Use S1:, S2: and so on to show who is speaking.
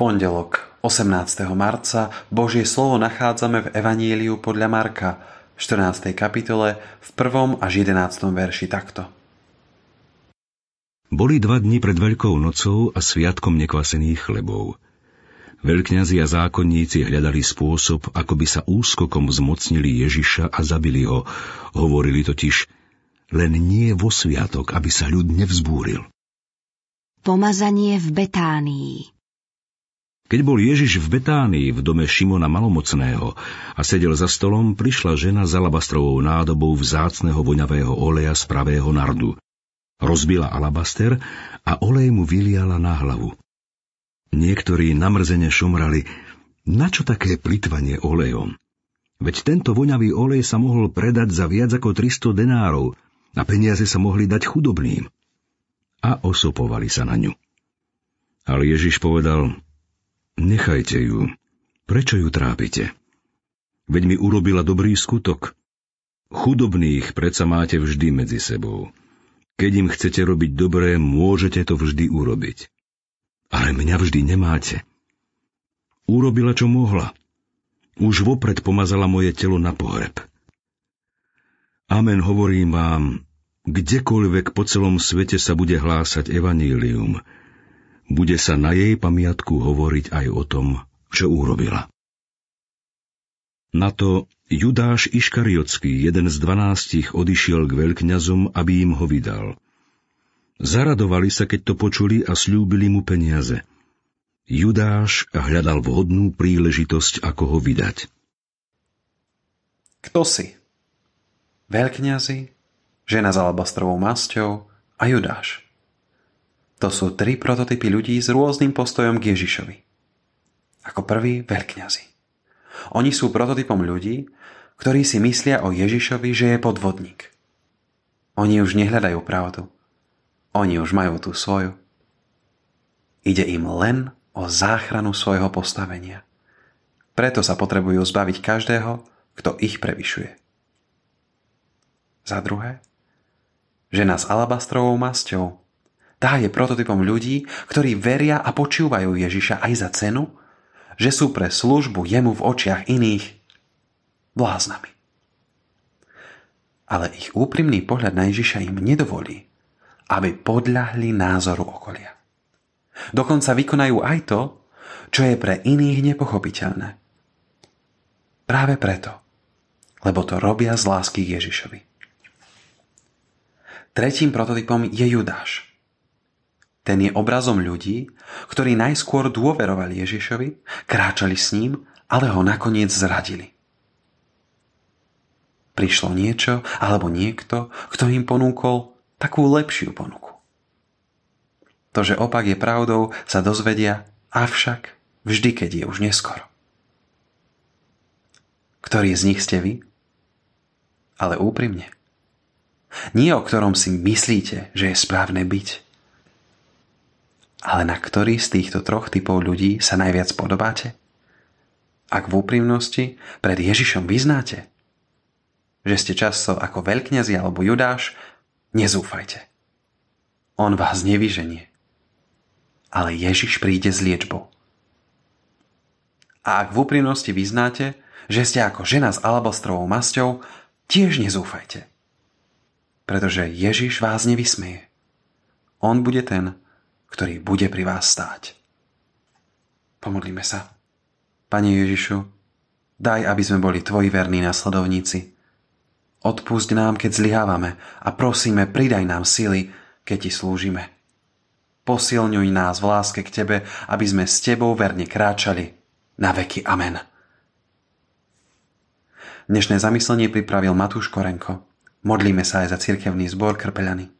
S1: Pondelok, 18. marca, Božie slovo nachádzame v Evanieliu podľa Marka, 14. kapitole, v 1. až 11. verši takto.
S2: Boli dva dni pred Veľkou nocou a sviatkom nekvasených chlebov. Veľkňazi a zákonníci hľadali spôsob, ako by sa úskokom zmocnili Ježiša a zabili ho. Hovorili totiž, len nie vo sviatok, aby sa ľud nevzbúril. Pomazanie v Betánii keď bol Ježiš v Betánii v dome Šimona Malomocného a sedel za stolom, prišla žena s alabastrovou nádobou vzácného voňavého oleja z pravého nardu. Rozbila alabaster a olej mu vyliala na hlavu. Niektorí namrzene šomrali, na čo také plitvanie olejom? Veď tento voňavý olej sa mohol predať za viac ako 300 denárov a peniaze sa mohli dať chudobným. A osopovali sa na ňu. Ale Ježiš povedal, Nechajte ju. Prečo ju trápite? Veď mi urobila dobrý skutok. Chudobných predsa máte vždy medzi sebou. Keď im chcete robiť dobré, môžete to vždy urobiť. Ale mňa vždy nemáte. Urobila, čo mohla. Už vopred pomazala moje telo na pohreb. Amen hovorím vám, kdekoľvek po celom svete sa bude hlásať evanílium, bude sa na jej pamiatku hovoriť aj o tom, čo urobila. Na to Judáš Iškariotský, jeden z dvanástich, odišiel k veľkňazom, aby im ho vydal. Zaradovali sa, keď to počuli a slúbili mu peniaze. Judáš hľadal vhodnú príležitosť, ako
S1: ho vydať. Kto si? Veľkňazi, žena s alabastrovou masťou a Judáš. To sú tri prototypy ľudí s rôznym postojom k Ježišovi. Ako prví veľkňazi. Oni sú prototypom ľudí, ktorí si myslia o Ježišovi, že je podvodník. Oni už nehľadajú pravdu. Oni už majú tú svoju. Ide im len o záchranu svojho postavenia. Preto sa potrebujú zbaviť každého, kto ich prevyšuje. Za druhé, žena s alabastrovou masťou tá je prototypom ľudí, ktorí veria a počúvajú Ježiša aj za cenu, že sú pre službu jemu v očiach iných bláznami. Ale ich úprimný pohľad na Ježiša im nedovolí, aby podľahli názoru okolia. Dokonca vykonajú aj to, čo je pre iných nepochopiteľné. Práve preto, lebo to robia z lásky k Ježišovi. Tretím prototypom je Judáš – ten je obrazom ľudí, ktorí najskôr dôverovali Ježišovi, kráčali s ním, ale ho nakoniec zradili. Prišlo niečo alebo niekto, kto im ponúkol takú lepšiu ponuku. To, že opak je pravdou, sa dozvedia, avšak vždy, keď je už neskoro. Ktorý z nich ste vy? Ale úprimne. Nie o ktorom si myslíte, že je správne byť ale na ktorý z týchto troch typov ľudí sa najviac podobáte? Ak v úprimnosti pred Ježišom vyznáte, že ste často ako veľkňazi alebo judáš, nezúfajte. On vás nevyženie. Ale Ježiš príde s liečbou. A ak v úprimnosti vyznáte, že ste ako žena s alabastrovou masťou, tiež nezúfajte. Pretože Ježiš vás nevysmeje. On bude ten, ktorý bude pri vás stáť. Pomodlíme sa. Pane Ježišu, daj, aby sme boli Tvoji verní nasledovníci. Odpúšť nám, keď zlyhávame a prosíme, pridaj nám sily, keď Ti slúžime. Posilňuj nás v láske k Tebe, aby sme s Tebou verne kráčali. Na veky amen. Dnešné zamyslenie pripravil Matúš Korenko. Modlíme sa aj za cirkevný zbor Krpeľany.